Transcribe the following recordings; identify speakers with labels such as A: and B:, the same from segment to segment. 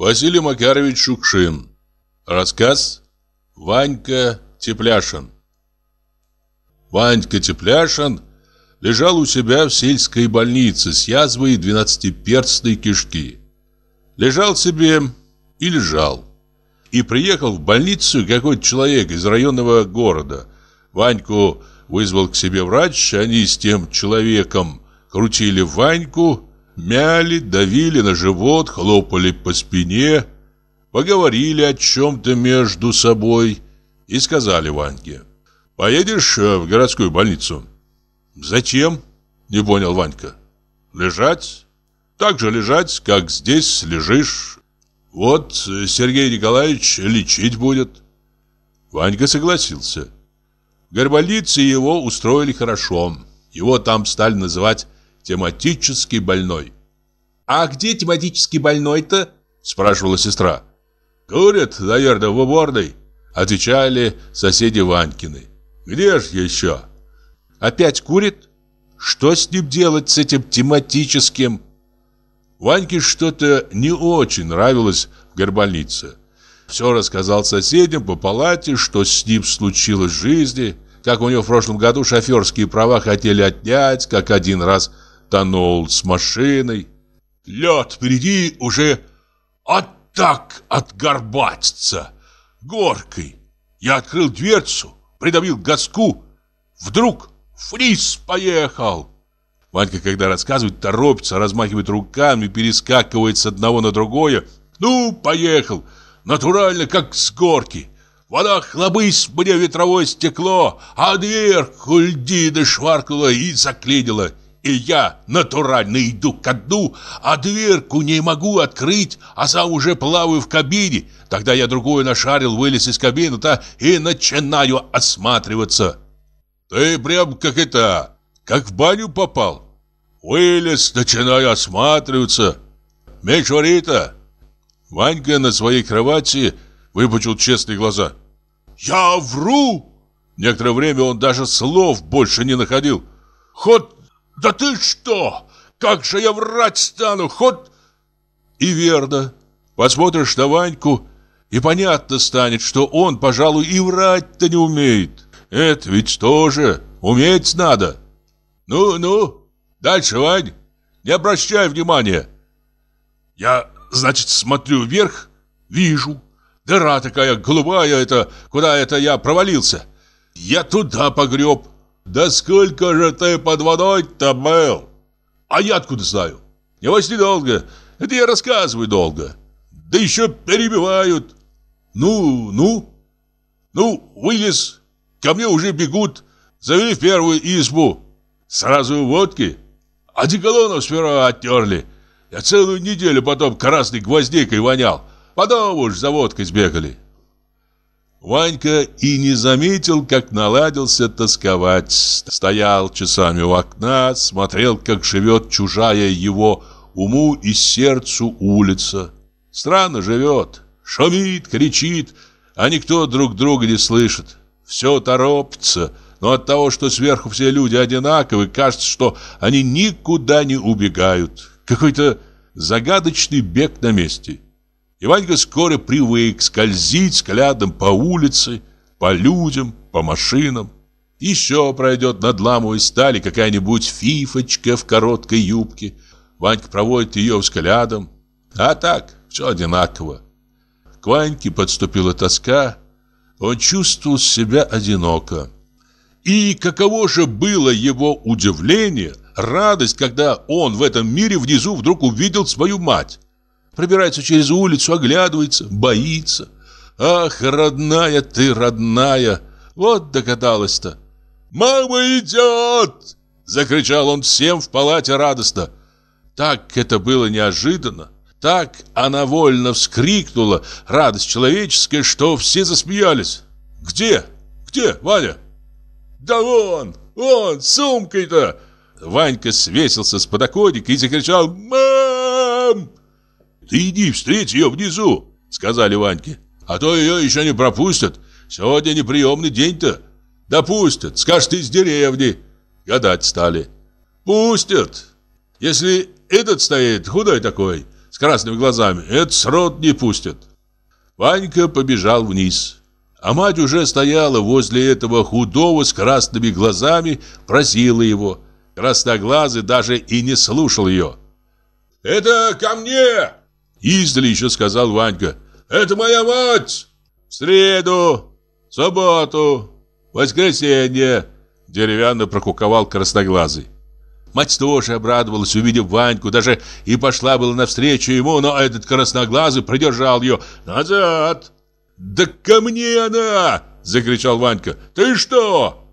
A: Василий Макарович Шукшин. Рассказ Ванька Тепляшин. Ванька Тепляшин лежал у себя в сельской больнице с язвой двенадцатиперстной кишки. Лежал себе и лежал. И приехал в больницу какой-то человек из районного города. Ваньку вызвал к себе врач, они с тем человеком крутили Ваньку, мяли, давили на живот, хлопали по спине, поговорили о чем-то между собой и сказали Ваньке, «Поедешь э, в городскую больницу?» «Зачем?» – не понял Ванька. «Лежать? Так же лежать, как здесь лежишь. Вот Сергей Николаевич лечить будет». Ванька согласился. В его устроили хорошо. Его там стали называть тематически больной. «А где тематически больной-то?» – спрашивала сестра. «Курят, наверное, в уборной», – отвечали соседи Ванькины. «Где ж еще?» «Опять курит? Что с ним делать, с этим тематическим?» Ваньке что-то не очень нравилось в горбольнице. Все рассказал соседям по палате, что с ним случилось в жизни, как у него в прошлом году шоферские права хотели отнять, как один раз тонул с машиной. Лед впереди уже от так отгорбатится горкой. Я открыл дверцу, придавил газку. Вдруг фриз поехал. Ванька, когда рассказывает, торопится, размахивает руками, перескакивает с одного на другое. Ну, поехал. Натурально, как с горки. Вода хлобысь мне ветровое стекло, а дверь хульдина шваркнула и заклинила. И я натурально иду ко дну, а дверку не могу открыть, а сам уже плаваю в кабине. Тогда я другую нашарил, вылез из кабины-то и начинаю осматриваться. Ты прям как это, как в баню попал. Вылез, начинаю осматриваться. Мечурита. Ванька на своей кровати выпучил честные глаза. «Я вру!» Некоторое время он даже слов больше не находил. «Хоть да ты что? Как же я врать стану? Ход и верно. Посмотришь на Ваньку, и понятно станет, что он, пожалуй, и врать-то не умеет. Это ведь тоже уметь надо. Ну-ну, дальше, Вань, не обращай внимания. Я, значит, смотрю вверх, вижу. Дыра такая голубая, это куда это я провалился. Я туда погреб. «Да сколько же ты под водой-то был?» «А я откуда знаю?» «Небось недолго. Это я рассказываю долго. Да еще перебивают. Ну, ну?» «Ну, вылез. Ко мне уже бегут. Завели в первую избу. Сразу водки. А Одеколоном сперва оттерли. Я целую неделю потом красной гвоздикой вонял. Потом уж за водкой сбегали. Ванька и не заметил, как наладился тосковать. Стоял часами у окна, смотрел, как живет чужая его уму и сердцу улица. Странно живет, шумит, кричит, а никто друг друга не слышит. Все торопится, но от того, что сверху все люди одинаковы, кажется, что они никуда не убегают. Какой-то загадочный бег на месте. И Ванька вскоре привык скользить взглядом по улице, по людям, по машинам. Еще пройдет, над надламывая стали, какая-нибудь фифочка в короткой юбке. Ванька проводит ее взглядом. А так, все одинаково. К Ваньке подступила тоска. Он чувствовал себя одиноко. И каково же было его удивление, радость, когда он в этом мире внизу вдруг увидел свою мать. Пробирается через улицу, оглядывается, боится. Ах, родная ты, родная, вот догадалась-то. «Мама идет!» — закричал он всем в палате радостно. Так это было неожиданно. Так она вольно вскрикнула, радость человеческая, что все засмеялись. «Где? Где, Ваня?» «Да вон! Вон, сумкой-то!» Ванька свесился с подоконника и закричал «Мам!» «Ты иди, встреть ее внизу!» — сказали Ваньке. «А то ее еще не пропустят. Сегодня неприемный день-то. Да пустят, скажешь, ты из деревни!» Гадать стали. «Пустят! Если этот стоит, худой такой, с красными глазами, этот срод не пустят!» Ванька побежал вниз. А мать уже стояла возле этого худого с красными глазами, просила его. Красноглазый даже и не слушал ее. «Это ко мне!» Издали еще сказал Ванька. «Это моя мать! В среду, в субботу, в воскресенье!» Деревянно прокуковал красноглазый. Мать тоже обрадовалась, увидев Ваньку, даже и пошла была навстречу ему, но этот красноглазый придержал ее. «Назад!» «Да ко мне она!» — закричал Ванька. «Ты что?»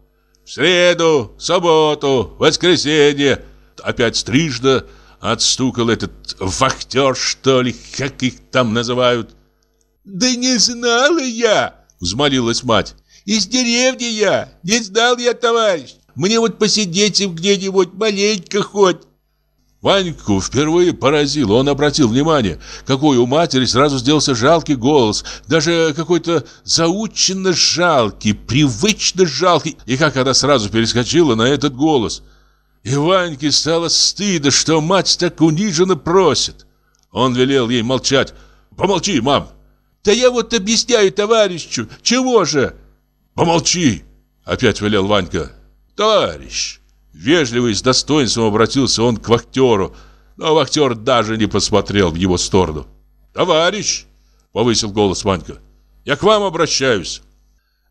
A: «В среду, в субботу, в воскресенье!» Опять стрижда." отстукал этот вахтер, что ли, как их там называют. «Да не знала я!» — взмолилась мать. «Из деревни я! Не знал я, товарищ! Мне вот посидеть им где-нибудь, маленько хоть!» Ваньку впервые поразило. Он обратил внимание, какой у матери сразу сделался жалкий голос, даже какой-то заученно жалкий, привычно жалкий. И как она сразу перескочила на этот голос – и Ваньке стало стыдно, что мать так униженно просит. Он велел ей молчать. «Помолчи, мам!» «Да я вот объясняю товарищу, чего же?» «Помолчи!» — опять велел Ванька. «Товарищ!» Вежливо и с достоинством обратился он к вахтеру, но вахтер даже не посмотрел в его сторону. «Товарищ!» — повысил голос Ванька. «Я к вам обращаюсь!»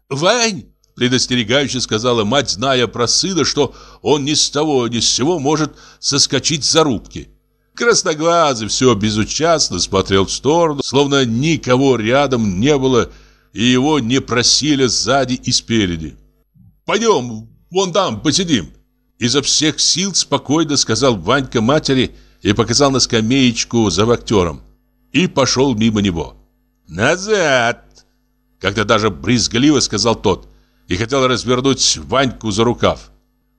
A: «Вань!» предостерегающе сказала мать, зная про сына, что он ни с того ни с сего может соскочить за рубки. Красноглазый все безучастно смотрел в сторону, словно никого рядом не было, и его не просили сзади и спереди. «Пойдем, вон там посидим!» Изо всех сил спокойно сказал Ванька матери и показал на скамеечку за актером. И пошел мимо него. «Назад!» Когда даже брезгливо сказал тот – и хотел развернуть Ваньку за рукав.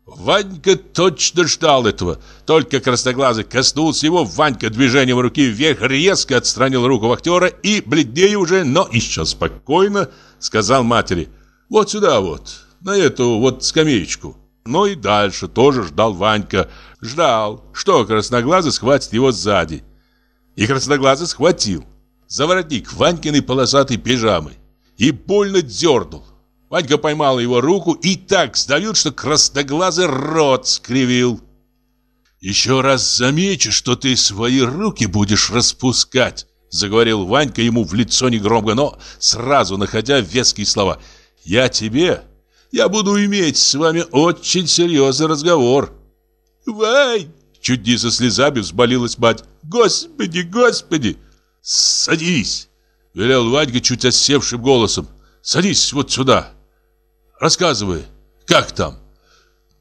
A: Ванька точно ждал этого. Только красноглазый коснулся его, Ванька движением руки вверх резко отстранил руку актера и, бледнее уже, но еще спокойно, сказал матери «Вот сюда вот, на эту вот скамеечку». Но ну и дальше тоже ждал Ванька. Ждал, что красноглазый схватит его сзади. И красноглазый схватил. За воротник Ванькиной полосатой пижамы. И больно дернул. Ванька поймал его руку и так сдавил, что красноглазый рот скривил. «Еще раз замечу, что ты свои руки будешь распускать», заговорил Ванька ему в лицо негромко, но сразу находя веские слова. «Я тебе, я буду иметь с вами очень серьезный разговор». «Вань!» Чуть не со слезами взболилась мать. «Господи, господи!» «Садись!» Велел Ванька чуть осевшим голосом. «Садись вот сюда!» Рассказывай, как там?»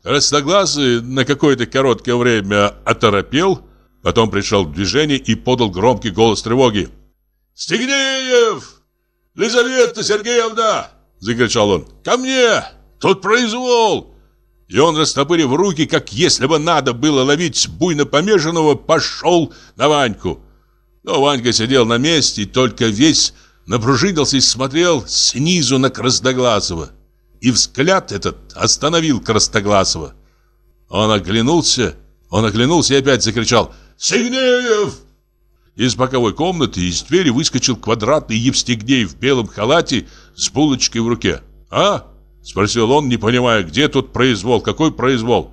A: Красноглазый на какое-то короткое время оторопел, потом пришел в движение и подал громкий голос тревоги. «Стегнеев! Лизавета Сергеевна!» – закричал он. «Ко мне! Тут произвол!» И он, растопырив руки, как если бы надо было ловить буйно помешанного, пошел на Ваньку. Но Ванька сидел на месте и только весь напружинился и смотрел снизу на Красноглазого. И взгляд этот остановил Крастогласова. Он оглянулся, он оглянулся и опять закричал «Сигнеев!». Из боковой комнаты из двери выскочил квадратный Евстигней в белом халате с булочкой в руке. «А?» – спросил он, не понимая, где тут произвол, какой произвол.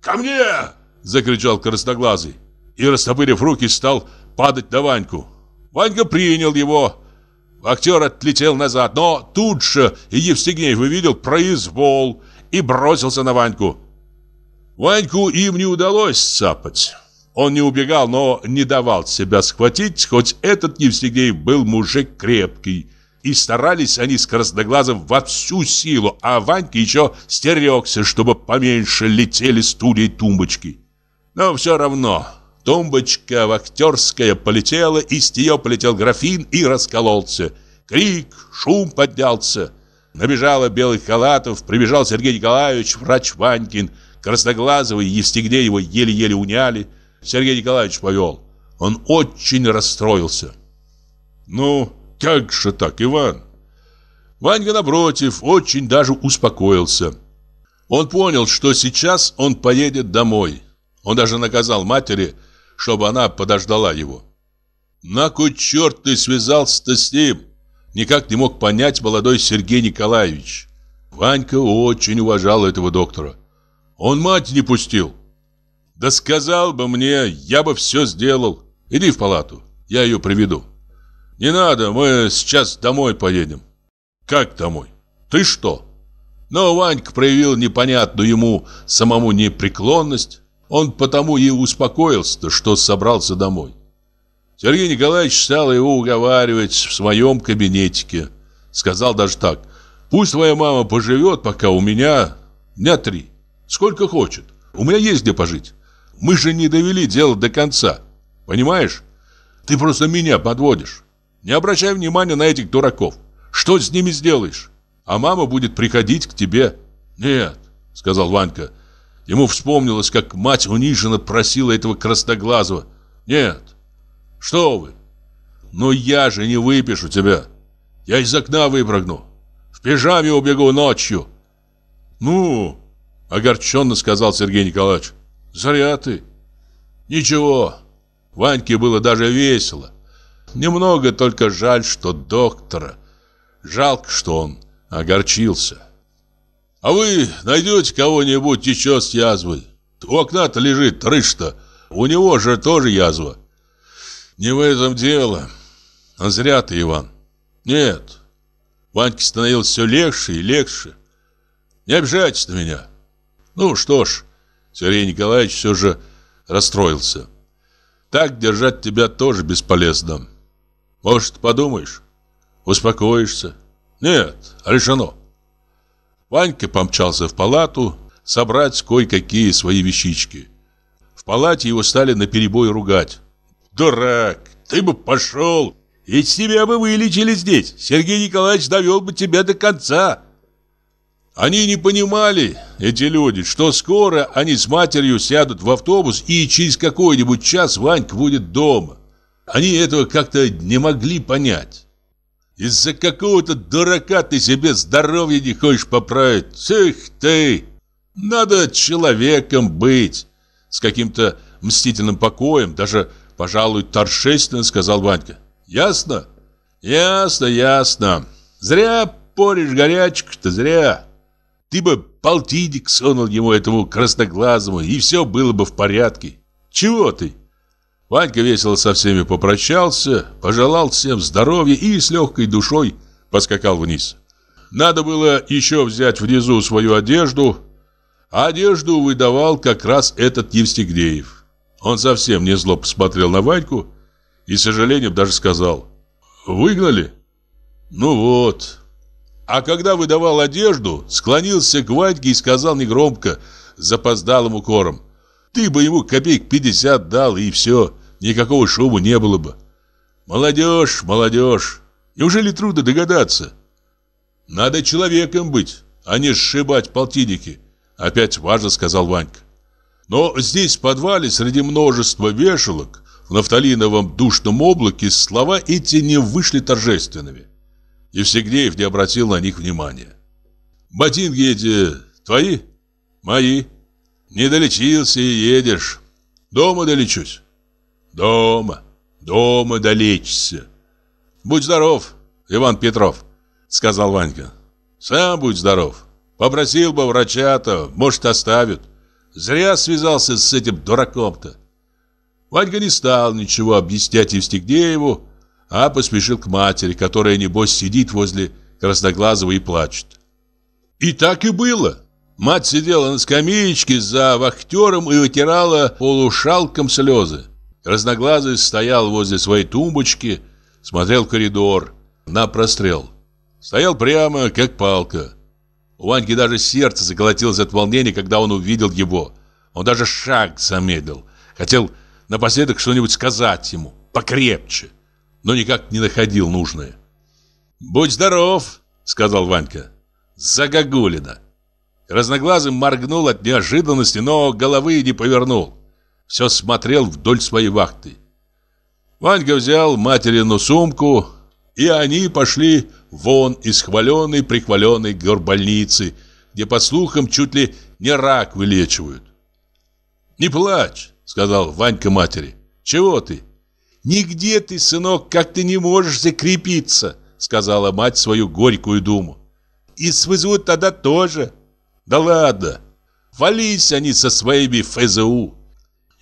A: «Ко мне!» – закричал красноглазый. И, растопырив руки, стал падать на Ваньку. Ванька принял его Актер отлетел назад, но тут же и Евстигнеев увидел произвол и бросился на Ваньку. Ваньку им не удалось цапать. Он не убегал, но не давал себя схватить, хоть этот Евстигнеев был мужик крепкий. И старались они с Красноглазым во всю силу, а Ваньке еще стерегся, чтобы поменьше летели стулья и тумбочки. Но все равно Тумбочка вахтерская полетела, и с нее полетел графин и раскололся. Крик, шум поднялся. Набежало белых халатов, прибежал Сергей Николаевич, врач Ванькин. красноглазовый, и Евстигнеева его еле-еле уняли. Сергей Николаевич повел. Он очень расстроился. «Ну, как же так, Иван?» Ванька, напротив, очень даже успокоился. Он понял, что сейчас он поедет домой. Он даже наказал матери – чтобы она подождала его. На кой черт ты связался с ним? Никак не мог понять молодой Сергей Николаевич. Ванька очень уважал этого доктора. Он мать не пустил. Да сказал бы мне, я бы все сделал. Иди в палату, я ее приведу. Не надо, мы сейчас домой поедем. Как домой? Ты что? Но Ванька проявил непонятную ему самому непреклонность, он потому и успокоился, что собрался домой. Сергей Николаевич стал его уговаривать в своем кабинетике. Сказал даже так. «Пусть твоя мама поживет, пока у меня дня три. Сколько хочет. У меня есть где пожить. Мы же не довели дело до конца. Понимаешь? Ты просто меня подводишь. Не обращай внимания на этих дураков. Что с ними сделаешь? А мама будет приходить к тебе». «Нет», — сказал Ванька, — Ему вспомнилось, как мать униженно просила этого красноглазого. «Нет, что вы! Но я же не выпишу тебя! Я из окна выпрыгну! В пижаме убегу ночью!» «Ну!» — огорченно сказал Сергей Николаевич. «Зря ты!» «Ничего!» Ваньке было даже весело. Немного только жаль, что доктора. Жалко, что он огорчился. А вы найдете кого-нибудь еще с язвой? У окна-то лежит рыж-то. У него же тоже язва. Не в этом дело. А зря ты, Иван. Нет. Ваньке становилось все легче и легче. Не обижайтесь на меня. Ну что ж, Сергей Николаевич все же расстроился. Так держать тебя тоже бесполезно. Может, подумаешь? Успокоишься? Нет, решено. Ванька помчался в палату собрать кое-какие свои вещички. В палате его стали на перебой ругать. «Дурак, ты бы пошел! Ведь тебя бы вылечили здесь! Сергей Николаевич довел бы тебя до конца!» Они не понимали, эти люди, что скоро они с матерью сядут в автобус и через какой-нибудь час Ванька будет дома. Они этого как-то не могли понять. Из-за какого-то дурака ты себе здоровье не хочешь поправить. Тих ты! Надо человеком быть!» С каким-то мстительным покоем, даже, пожалуй, торжественно сказал Ванька. «Ясно?» «Ясно, ясно. Зря порешь горячку-то, зря. Ты бы полтинник сунул ему этому красноглазому, и все было бы в порядке. Чего ты?» Ванька весело со всеми попрощался, пожелал всем здоровья и с легкой душой поскакал вниз. Надо было еще взять внизу свою одежду, а одежду выдавал как раз этот Евстигнеев. Он совсем не зло посмотрел на Ваньку и, с сожалением, даже сказал «Выгнали?» «Ну вот». А когда выдавал одежду, склонился к Ваньке и сказал негромко, запоздалым укором «Ты бы ему копеек 50 дал и все» никакого шума не было бы. Молодежь, молодежь. Неужели трудно догадаться? Надо человеком быть, а не сшибать полтинники. Опять важно сказал Ванька. Но здесь в подвале среди множества вешалок в нафталиновом душном облаке слова эти не вышли торжественными. И Евсегнеев не обратил на них внимания. «Ботинки эти твои?» «Мои. Не долечился и едешь. Дома долечусь». Дома, дома долечься. Будь здоров, Иван Петров, сказал Ванька. Сам будь здоров. Попросил бы врача-то, может, оставят. Зря связался с этим дураком-то. Ванька не стал ничего объяснять Евстигнееву, а поспешил к матери, которая, небось, сидит возле Красноглазого и плачет. И так и было. Мать сидела на скамеечке за вахтером и вытирала полушалком слезы. Разноглазый стоял возле своей тумбочки, смотрел коридор, на прострел. Стоял прямо, как палка. У Ваньки даже сердце заколотилось от волнения, когда он увидел его. Он даже шаг замедлил. Хотел напоследок что-нибудь сказать ему, покрепче, но никак не находил нужное. «Будь здоров!» — сказал Ванька. «Загогулина!» Разноглазый моргнул от неожиданности, но головы не повернул все смотрел вдоль своей вахты. Ванька взял материну сумку, и они пошли вон из хваленой-прихваленной горбольницы, где, по слухам, чуть ли не рак вылечивают. «Не плачь», — сказал Ванька матери. «Чего ты?» «Нигде ты, сынок, как ты не можешь закрепиться», — сказала мать свою горькую думу. «И свезут тогда тоже». «Да ладно, вались они со своими ФЗУ».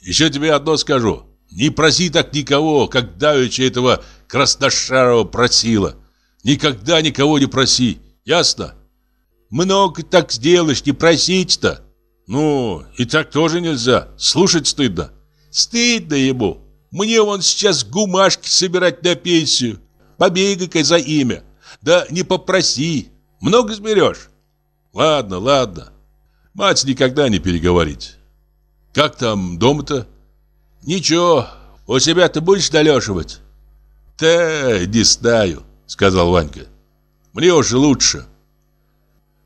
A: Еще тебе одно скажу. Не проси так никого, как давеча этого красношарого просила. Никогда никого не проси, ясно? Много так сделаешь, не просить-то. Ну, и так тоже нельзя, слушать стыдно. Стыдно ему. Мне вон сейчас гумашки собирать на пенсию. Побегай-ка за имя. Да не попроси, много сберешь. Ладно, ладно. Мать никогда не переговорить. Как там дома-то? Ничего, у себя ты будешь долеживать? Да, не знаю, сказал Ванька. Мне уже лучше.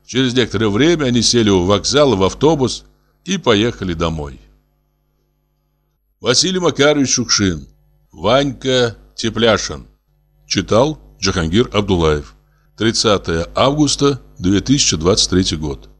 A: Через некоторое время они сели у вокзала в автобус и поехали домой. Василий Макарович Шукшин. Ванька Тепляшин. Читал Джахангир Абдулаев. 30 августа 2023 год.